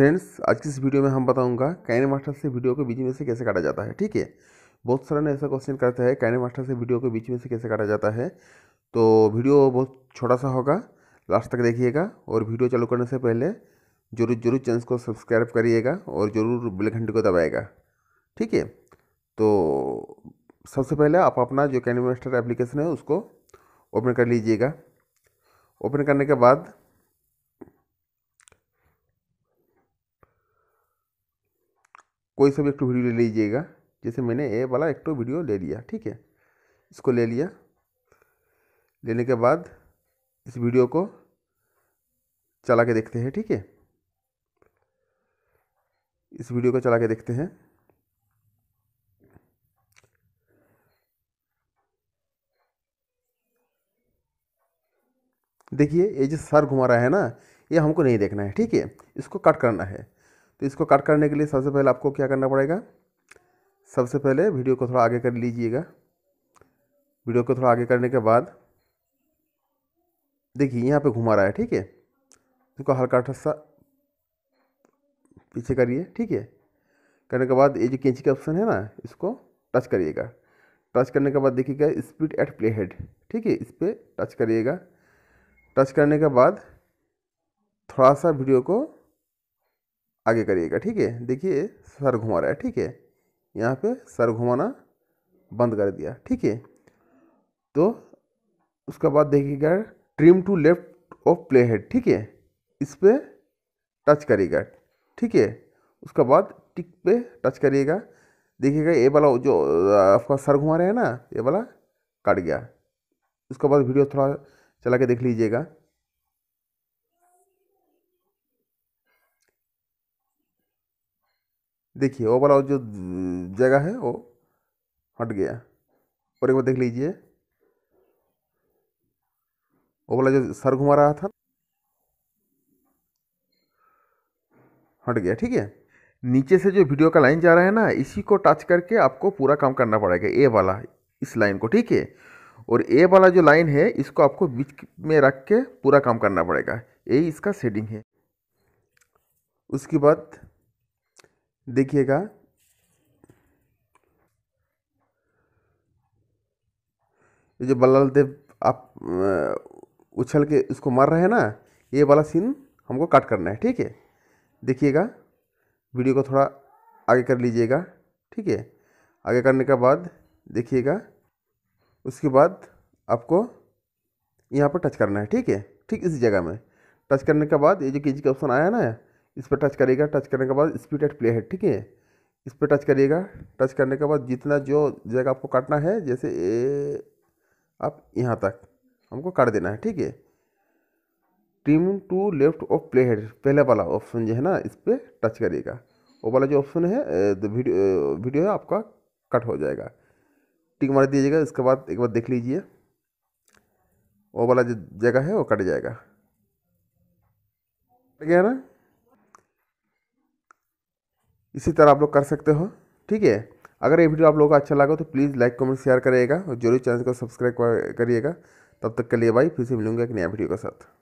friends आज की इस वीडियो में हम बताऊंगा कैन मास्टर से वीडियो को बीच में से कैसे काटा जाता है ठीक है बहुत सारा ने ऐसा क्वेश्चन करता है कैन मास्टर से वीडियो को बीच में से कैसे काटा जाता है तो वीडियो बहुत छोटा सा होगा लास्ट तक देखिएगा और वीडियो चालू करने से पहले जरूर जरूर चैनल को सब्सक्राइब करिएगा और ज़रूर बेल घंटे को दबाएगा ठीक है तो सबसे पहले आप अपना जो कैन मास्टर एप्लीकेशन है उसको ओपन कर लीजिएगा ओपन करने के बाद कोई सा भी एक टू तो वीडियो ले लीजिएगा जैसे मैंने ए वाला एक टू तो वीडियो ले लिया ठीक है इसको ले लिया लेने के बाद इस वीडियो को चला के देखते हैं ठीक है इस वीडियो को चला के देखते हैं देखिए ये जो सर घुमा रहा है ना ये हमको नहीं देखना है ठीक है इसको कट करना है तो इसको कट करने के लिए सबसे पहले आपको क्या करना पड़ेगा सबसे पहले वीडियो को थोड़ा आगे कर लीजिएगा वीडियो को थोड़ा आगे करने के बाद देखिए यहाँ पे घुमा रहा है ठीक है इसको हल्का ठस्सा पीछे करिए ठीक है करने के बाद ये जो कैंची का ऑप्शन है ना इसको टच करिएगा टच करने के बाद देखिएगा स्पीड एट प्ले हेड ठीक है इस पर टच करिएगा टच करने के बाद थोड़ा सा वीडियो को आगे करिएगा ठीक है देखिए सर घुमा रहा है ठीक है यहाँ पे सर घुमाना बंद कर दिया ठीक है तो उसके बाद देखिएगा trim to left of playhead ठीक है इस पर टच करिएगा ठीक है उसके बाद टिक पे टच करिएगा देखिएगा ये वाला जो आपका सर घुमा रहे हैं ना ये वाला कट गया उसके बाद वीडियो थोड़ा चला के देख लीजिएगा देखिए वो वाला जो जगह है वो हट गया और एक बार देख लीजिए वो वाला जो सर घुमा रहा था हट गया ठीक है नीचे से जो वीडियो का लाइन जा रहा है ना इसी को टच करके आपको पूरा काम करना पड़ेगा ए वाला इस लाइन को ठीक है और ए वाला जो लाइन है इसको आपको बीच में रख के पूरा काम करना पड़ेगा यही इसका सेटिंग है उसके बाद देखिएगा ये जो बल्लाल देव आप उछल के इसको मार रहे हैं ना ये वाला सीन हमको कट करना है ठीक है देखिएगा वीडियो को थोड़ा आगे कर लीजिएगा ठीक है आगे करने के बाद देखिएगा उसके बाद आपको यहाँ पर टच करना है ठीक है ठीक इसी जगह में टच करने के बाद ये जो केजी का ऑप्शन आया ना इस पर टच करिएगा टच करने के बाद स्पीड एट प्ले है ठीक है इस पर टच करिएगा टच करने के बाद जितना जो जगह आपको काटना है जैसे ए, आप यहाँ तक हमको काट देना है ठीक है trim to left of playhead पहले वाला ऑप्शन जो है ना इस पर टच करिएगा वो वाला जो ऑप्शन है वीडियो वीडियो है आपका कट हो जाएगा टिक मार दीजिएगा इसके बाद एक बार देख लीजिए वो वाला जो जगह है वो कट जाएगा कट गया ना इसी तरह आप लोग कर सकते हो ठीक है अगर ये वीडियो आप लोगों को अच्छा लगा तो प्लीज़ लाइक कमेंट शेयर करिएगा और जरूर चैनल को सब्सक्राइब करिएगा तब तक के लिए भाई फिर से मिलूंगा एक नया वीडियो के साथ